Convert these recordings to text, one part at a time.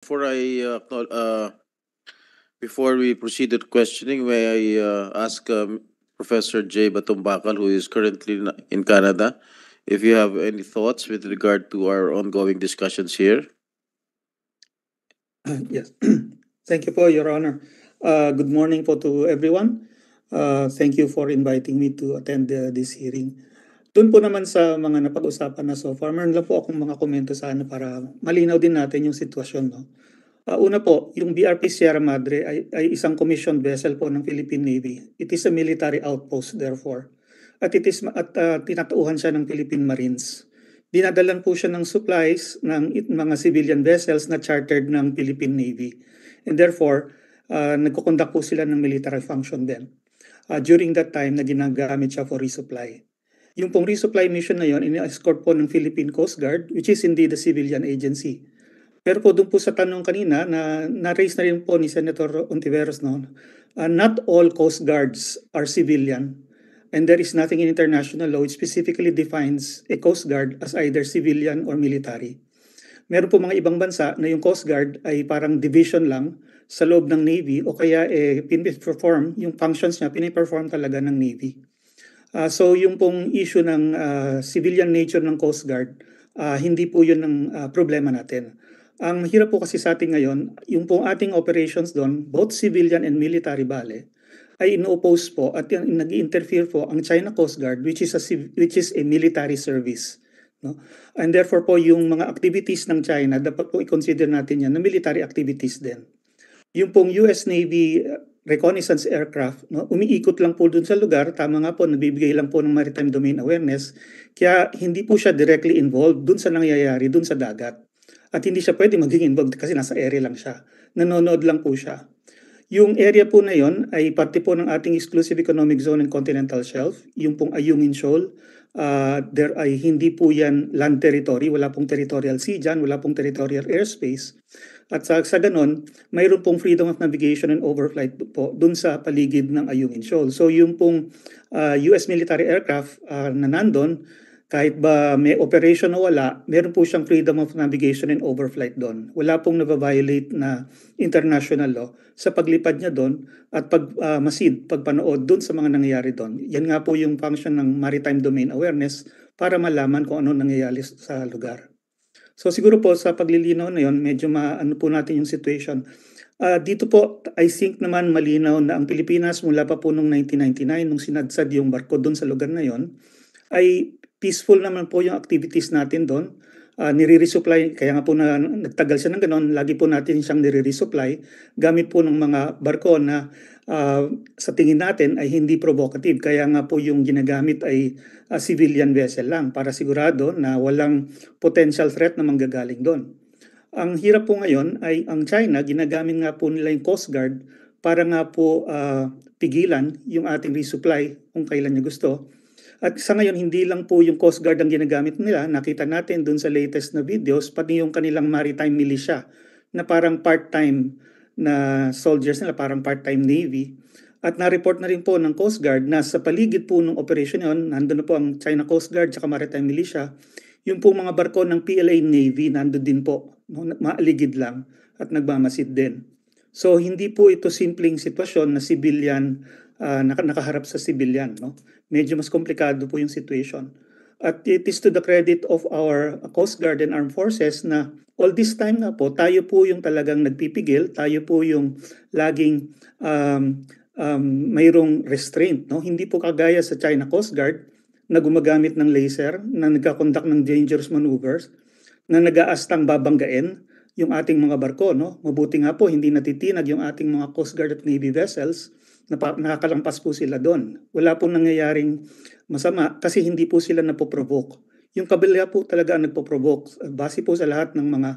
Before I uh, uh, before we proceed with questioning, may I uh, ask um, Professor Jay Batumbakal, who is currently in Canada, if you have any thoughts with regard to our ongoing discussions here? yes. Thank you, po, Your Honor. Uh, good morning po to everyone. Uh, thank you for inviting me to attend uh, this hearing. Doon po naman sa mga napag-usapan na so far, meron lang po akong mga komento sana para malinaw din natin yung sitwasyon. No? Uh, una po, yung BRP Sierra Madre ay, ay isang commissioned vessel po ng Philippine Navy. It is a military outpost therefore. At, it is, at uh, tinatauhan siya ng Philippine Marines. Dinadalan po siya ng supplies ng mga civilian vessels na chartered ng Philippine Navy. And therefore, uh, ah, nagkukondak po sila ng military function din. Uh, during that time na ginagamit siya for resupply. Yung pong resupply mission na yon, ini-escort po ng Philippine Coast Guard, which is indeed the civilian agency. Pero po doon po sa tanong kanina na na-raise na rin po ni Senator Ontiveros noon, uh, not all coast guards are civilian and there is nothing in international law which specifically defines a coast guard as either civilian or military. Meron po mga ibang bansa na yung coast guard ay parang division lang sa loob ng Navy o kaya eh, pin-perform yung functions niya, pin-perform talaga ng Navy. Uh, so yung pong issue ng uh, civilian nature ng Coast Guard, uh, hindi po yun ang uh, problema natin. Ang hirap po kasi sa atin ngayon, yung pong ating operations doon, both civilian and military bale, ay inoppose po at nag-interfere po ang China Coast Guard which is a which is a military service no and therefore po yung mga activities ng China dapat po i-consider natin yan na military activities din yung pong US Navy reconnaissance aircraft, no, umiikot lang po dun sa lugar, tama nga po, nabibigay lang po ng maritime domain awareness, kaya hindi po siya directly involved dun sa nangyayari, dun sa dagat. At hindi siya pwede maging involved kasi nasa area lang siya. Nanonood lang po siya. Yung area po na yon ay parte po ng ating Exclusive Economic Zone and Continental Shelf, yung pong Ayungin Shoal. Uh, there ay hindi po yan land territory, wala pong territorial sea dyan, wala pong territorial airspace. At sa, sa ganun, mayroon pong freedom of navigation and overflight po dun sa paligid ng Ayungin Shoal. So yung pong uh, ah, US military aircraft uh, na nandun, kahit ba may operation o wala, meron po siyang freedom of navigation and overflight doon. Wala pong nababiolate na international law sa paglipad niya doon at pag uh, ah, masid, pagpanood doon sa mga nangyayari doon. Yan nga po yung function ng maritime domain awareness para malaman kung ano nangyayari sa lugar. So siguro po sa paglilinaw na yon, medyo maano po natin yung situation. Uh, dito po, I think naman malinaw na ang Pilipinas mula pa po noong 1999, nung sinadsad yung barko doon sa lugar na yon, ay peaceful naman po yung activities natin doon. Uh, ah, nire-resupply, kaya nga po na, nagtagal siya ng ganon, lagi po natin siyang nire-resupply gamit po ng mga barko na uh, sa tingin natin ay hindi provocative. Kaya nga po yung ginagamit ay uh, civilian vessel lang para sigurado na walang potential threat na manggagaling doon. Ang hirap po ngayon ay ang China, ginagamit nga po nila yung Coast Guard para nga po uh, pigilan yung ating resupply kung kailan niya gusto. At sa ngayon, hindi lang po yung Coast Guard ang ginagamit nila. Nakita natin doon sa latest na videos, pati yung kanilang maritime militia na parang part-time na soldiers nila, parang part-time Navy. At na-report na rin po ng Coast Guard na sa paligid po ng operation yon nandun na po ang China Coast Guard at Maritime Militia, yung po mga barko ng PLA Navy nandun din po, no, maaligid lang at nagmamasid din. So hindi po ito simpleng sitwasyon na civilian uh, ah, nakaharap sa civilian. No? Medyo mas komplikado po yung situation. At it is to the credit of our Coast Guard and Armed Forces na all this time na po, tayo po yung talagang nagpipigil, tayo po yung laging um, um, mayroong restraint. No? Hindi po kagaya sa China Coast Guard na gumagamit ng laser, na nagkakondak ng dangerous maneuvers, na nag-aastang babanggain yung ating mga barko. No? Mabuti nga po, hindi natitinag yung ating mga Coast Guard at Navy vessels nakakalampas po sila doon. Wala pong nangyayaring masama kasi hindi po sila napoprovoke. Yung kabila po talaga ang nagpoprovoke base po sa lahat ng mga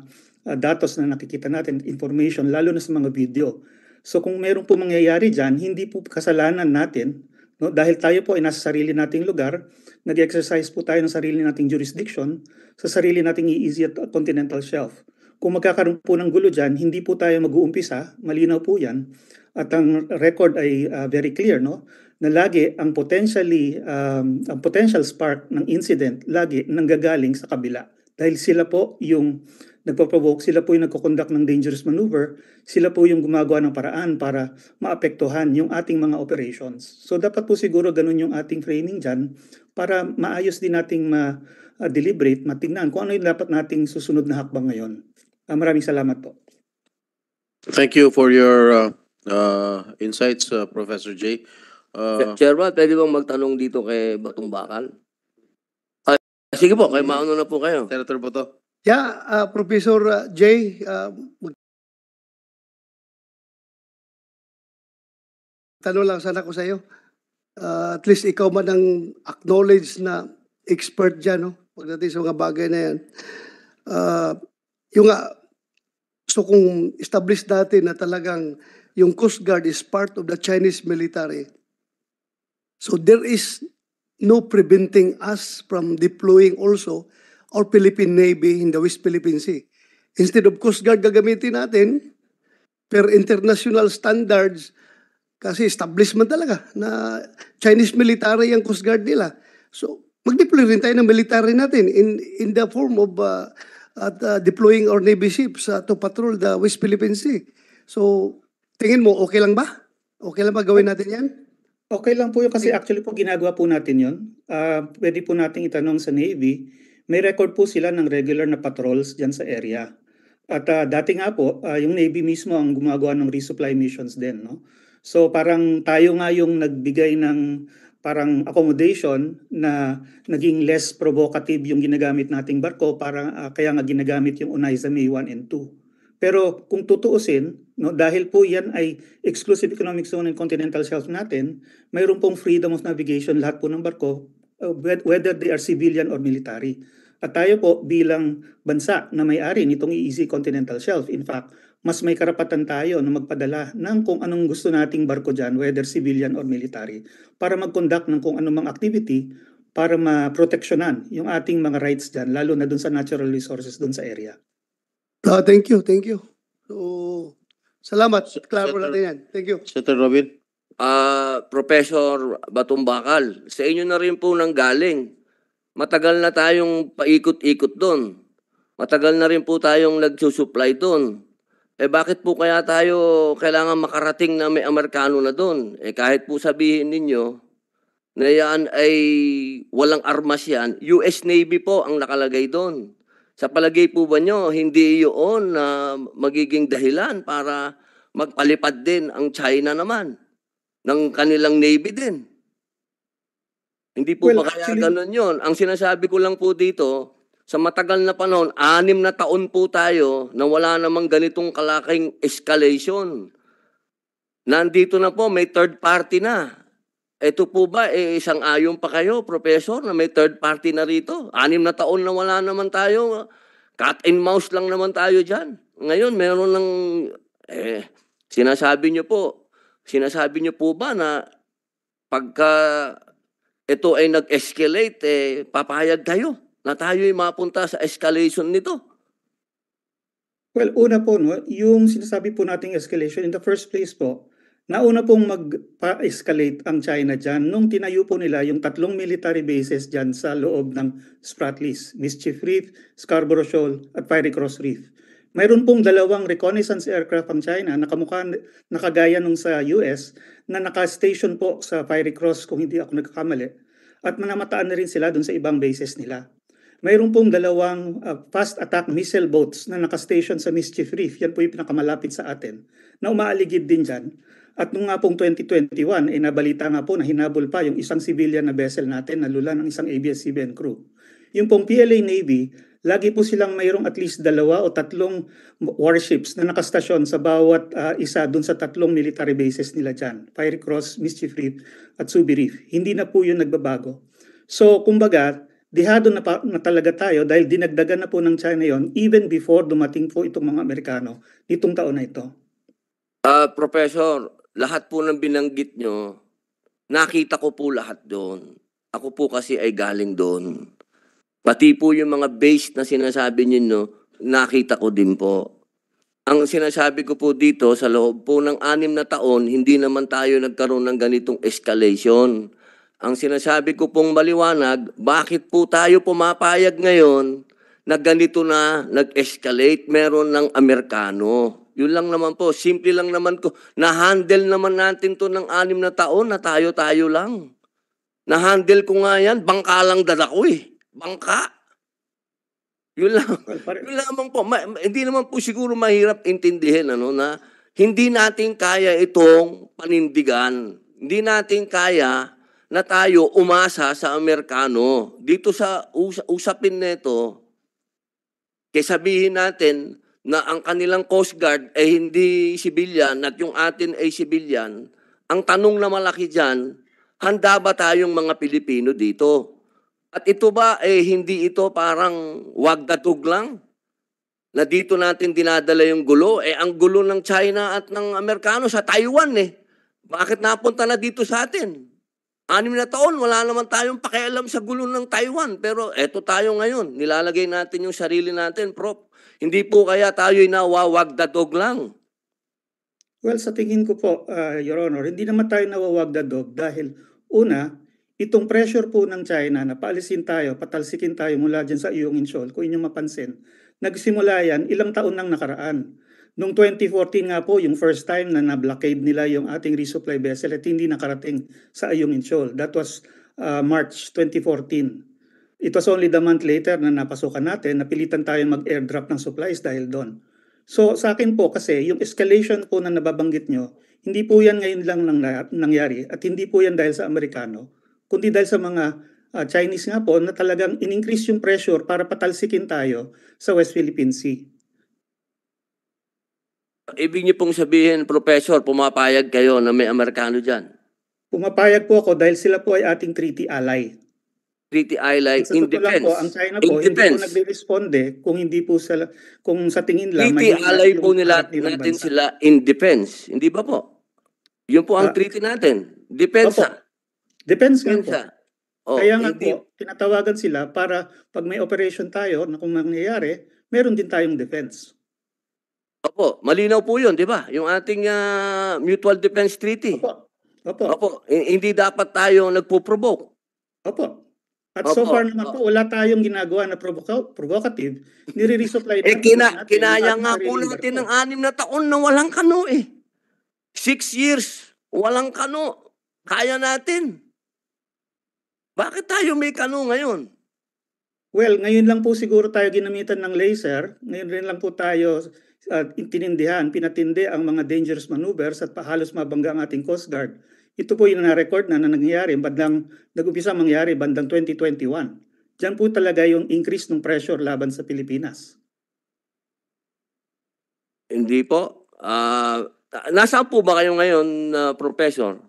uh, datos na nakikita natin, information, lalo na sa mga video. So kung meron po mangyayari dyan, hindi po kasalanan natin No? Dahil tayo po ay nasa sarili nating lugar, nag-exercise po tayo ng sarili nating jurisdiction sa sarili nating EEZ at continental shelf. Kung magkakaroon po ng gulo dyan, hindi po tayo mag-uumpisa, malinaw po yan. At ang record ay uh, very clear no na lagi ang potentially um, ang potential spark ng incident lagi nanggagaling sa kabila dahil sila po yung nagpo-provoke, sila po yung nagko-conduct ng dangerous maneuver, sila po yung gumagawa ng paraan para maapektuhan yung ating mga operations. So dapat po siguro ganun yung ating training dyan para maayos din nating ma-deliberate, ah, matignan kung ano yung dapat nating susunod na hakbang ngayon. Uh, maraming salamat po. Thank you for your uh, Uh, insights, uh, Professor J. Uh, Chairman, pwede bang magtanong dito kay Batong Bakal? Ay, ah, sige po, kay maano na po kayo. Senator Boto. Yeah, uh, Professor uh, J, uh, tanong lang sana ko sa iyo. Uh, at least ikaw man ang acknowledge na expert dyan, no? Pagdating sa mga bagay na yan. Uh, yung nga, uh, gusto kong natin na talagang yung Coast Guard is part of the Chinese military. So there is no preventing us from deploying also our Philippine Navy in the West Philippine Sea. Instead of Coast Guard gagamitin natin, per international standards, kasi establishment talaga na Chinese military ang Coast Guard nila. So mag-deploy rin tayo ng military natin in, in the form of uh, at, uh, deploying our Navy ships uh, to patrol the West Philippine Sea. So Tingin mo, okay lang ba? Okay lang ba gawin natin yan? Okay lang po yun kasi actually po ginagawa po natin yun. Uh, pwede po nating itanong sa Navy. May record po sila ng regular na patrols dyan sa area. At uh, dati nga po, uh, yung Navy mismo ang gumagawa ng resupply missions din. No? So parang tayo nga yung nagbigay ng parang accommodation na naging less provocative yung ginagamit nating barko para uh, kaya nga ginagamit yung Unaiza May 1 and 2. Pero kung tutuusin, no, dahil po yan ay exclusive economic zone ng continental shelf natin, mayroon pong freedom of navigation lahat po ng barko, uh, whether they are civilian or military. At tayo po bilang bansa na may-ari nitong easy e continental shelf, in fact, mas may karapatan tayo na magpadala ng kung anong gusto nating barko dyan, whether civilian or military, para mag-conduct ng kung anong anumang activity para maproteksyonan yung ating mga rights dyan, lalo na dun sa natural resources dun sa area. Uh, thank you, thank you. So, salamat. S Klaro natin yan. Thank you. Senator Robin? Uh, Professor Batumbakal, sa inyo na rin po nang galing. Matagal na tayong paikot-ikot doon. Matagal na rin po tayong nagsusupply doon. Eh bakit po kaya tayo kailangan makarating na may Amerikano na doon? Eh kahit po sabihin ninyo na yan ay walang armas yan, US Navy po ang nakalagay doon. Sa palagay po ba nyo, hindi yun na uh, magiging dahilan para magpalipad din ang China naman ng kanilang Navy din? Hindi po well, ba kaya actually, ganun yun? Ang sinasabi ko lang po dito, sa matagal na panahon, anim na taon po tayo na wala namang ganitong kalaking escalation. Nandito na po, may third party na ito po ba, eh, isang ayon pa kayo, Professor, na may third party na rito? Anim na taon na wala naman tayo. Ah. Cat and mouse lang naman tayo dyan. Ngayon, meron ng... Eh, sinasabi nyo po, sinasabi nyo po ba na pagka ito ay nag-escalate, eh, papayag tayo na tayo ay mapunta sa escalation nito? Well, una po, no, yung sinasabi po nating escalation, in the first place po, Nauna pong mag escalate ang China dyan nung tinayo po nila yung tatlong military bases dyan sa loob ng Spratlys, Mischief Reef, Scarborough Shoal at Fiery Cross Reef. Mayroon pong dalawang reconnaissance aircraft ang China na kamukha, nakagaya nung sa US na nakastation po sa Fiery Cross kung hindi ako nagkakamali at manamataan na rin sila doon sa ibang bases nila. Mayroon pong dalawang uh, fast attack missile boats na nakastation sa Mischief Reef, yan po yung pinakamalapit sa atin, na umaaligid din dyan at nung nga pong 2021, eh, nabalita nga po na hinabol pa yung isang civilian na vessel natin na lula ng isang ABS-CBN crew. Yung pong PLA Navy, lagi po silang mayroong at least dalawa o tatlong warships na nakastasyon sa bawat uh, isa dun sa tatlong military bases nila dyan. Firecross, Mischief Reef at Subi Reef. Hindi na po yun nagbabago. So, kumbaga, dehado na, pa, na talaga tayo dahil dinagdagan na po ng China yon even before dumating po itong mga Amerikano nitong taon na ito. Uh, Professor, lahat po ng binanggit nyo, nakita ko po lahat doon. Ako po kasi ay galing doon. Pati po yung mga base na sinasabi nyo, no, nakita ko din po. Ang sinasabi ko po dito, sa loob po ng anim na taon, hindi naman tayo nagkaroon ng ganitong escalation. Ang sinasabi ko pong maliwanag, bakit po tayo pumapayag ngayon na ganito na nag-escalate meron ng Amerikano? Yun lang naman po, simple lang naman ko. Na-handle naman natin to ng anim na taon na tayo-tayo lang. Na-handle ko nga yan, bangka lang dala eh. Bangka. Yun lang. yun lamang po. Ma- hindi naman po siguro mahirap intindihin ano, na hindi natin kaya itong panindigan. Hindi natin kaya na tayo umasa sa Amerikano. Dito sa us- usapin nito, kaya sabihin natin na ang kanilang Coast Guard ay hindi civilian at yung atin ay civilian, ang tanong na malaki dyan, handa ba tayong mga Pilipino dito? At ito ba, eh, hindi ito parang wag datog lang? Na dito natin dinadala yung gulo? Eh, ang gulo ng China at ng Amerikano sa Taiwan eh. Bakit napunta na dito sa atin? anim na taon, wala naman tayong pakialam sa gulo ng Taiwan. Pero eto tayo ngayon, nilalagay natin yung sarili natin, Prof. Hindi po kaya tayo'y nawawagdadog lang. Well, sa tingin ko po, uh, Your Honor, hindi naman tayo nawawagdadog dahil una, itong pressure po ng China na paalisin tayo, patalsikin tayo mula dyan sa iyong insyol, kung inyong mapansin, nagsimula yan ilang taon nang nakaraan. Noong 2014 nga po, yung first time na na-blockade nila yung ating resupply vessel at hindi nakarating sa Ayong Insyol. That was uh, March 2014. It was only the month later na napasukan natin, napilitan tayo mag-airdrop ng supplies dahil doon. So sa akin po kasi, yung escalation po na nababanggit nyo, hindi po yan ngayon lang nangyari at hindi po yan dahil sa Amerikano, kundi dahil sa mga uh, Chinese nga po na talagang in-increase yung pressure para patalsikin tayo sa West Philippine Sea. Ibig niyo pong sabihin, Professor, pumapayag kayo na may Amerikano dyan? Pumapayag po ako dahil sila po ay ating treaty ally. Treaty ally in defense. Po, ang China po, hindi po nagre-responde kung hindi po sa, kung sa tingin lang. Treaty ally po nila natin bansa. sila in defense. Hindi ba po? Yun po ang uh, treaty natin. Depensa. Opo. Depends nga Oh, Kaya nga hindi. po, tinatawagan sila para pag may operation tayo na kung nangyayari, meron din tayong defense. Opo, malinaw po yun, di ba? Yung ating ah, Mutual Defense Treaty. Opo. Opo. Opo, hindi dapat tayo nagpo-provoke. Opo. At so far naman po, wala tayong ginagawa na provoca- provocative. Nire-resupply Eh, natin yung kinaya nga ating po natin ng anim na taon na walang kano eh. Six years, walang kano. Kaya natin. Bakit tayo may kano ngayon? Well, ngayon lang po siguro tayo ginamitan ng laser. Ngayon rin lang po tayo uh, tinindihan, pinatindi ang mga dangerous maneuvers at pahalos mabangga ang ating Coast Guard. Ito po yung na-record na, na nangyayari bandang nag-umpisa mangyari bandang 2021. Diyan po talaga yung increase ng pressure laban sa Pilipinas. Hindi po. Uh, nasaan po ba kayo ngayon, uh, Professor?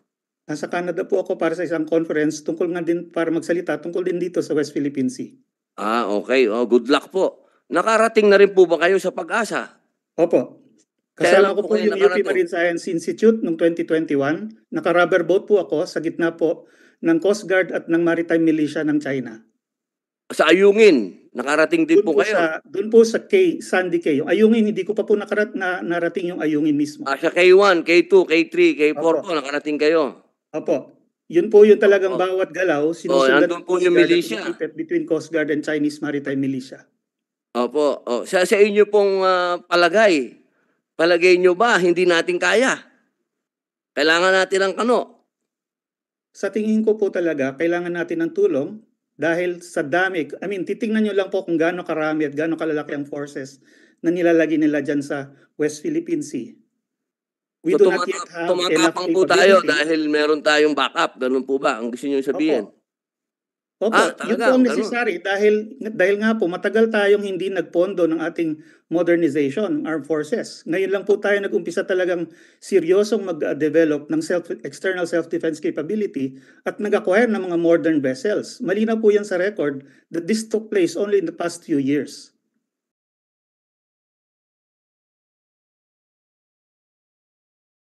Nasa Canada po ako para sa isang conference tungkol nga din para magsalita tungkol din dito sa West Philippine Sea. Ah, okay. Oh, good luck po. Nakarating na rin po ba kayo sa pag-asa? Opo. Kasama ko po, po yung UP Marine Science Institute noong 2021. Naka-rubber boat po ako sa gitna po ng Coast Guard at ng Maritime Militia ng China. Sa Ayungin, nakarating din doon po, po kayo? Sa, doon po sa K, Sandy K. Yung Ayungin, hindi ko pa po nakarat, na, narating yung Ayungin mismo. Ah, sa K1, K2, K3, K4 Opo. po, nakarating kayo? Opo. Yun po yung talagang oh. oh. bawat galaw. Oh, sinusundan oh, po yung militia. Between Coast Guard and Chinese Maritime Militia. Opo. Oh, sa, sa inyo pong uh, palagay, palagay nyo ba hindi natin kaya? Kailangan natin ng kano? Sa tingin ko po talaga, kailangan natin ng tulong dahil sa dami. I mean, titingnan nyo lang po kung gaano karami at gaano kalalaki ang forces na nilalagay nila dyan sa West Philippine Sea. We so, do not yet have tumatapang po tayo dahil meron tayong backup. Ganun po ba? Ang gusto niyo sabihin? Opo. Opo, ah, talaga, yun po ang necessary ganun. dahil, dahil nga po matagal tayong hindi nagpondo ng ating modernization, armed forces. Ngayon lang po tayo nag-umpisa talagang seryosong mag-develop ng self, external self-defense capability at nag-acquire ng mga modern vessels. Malinaw po yan sa record that this took place only in the past few years.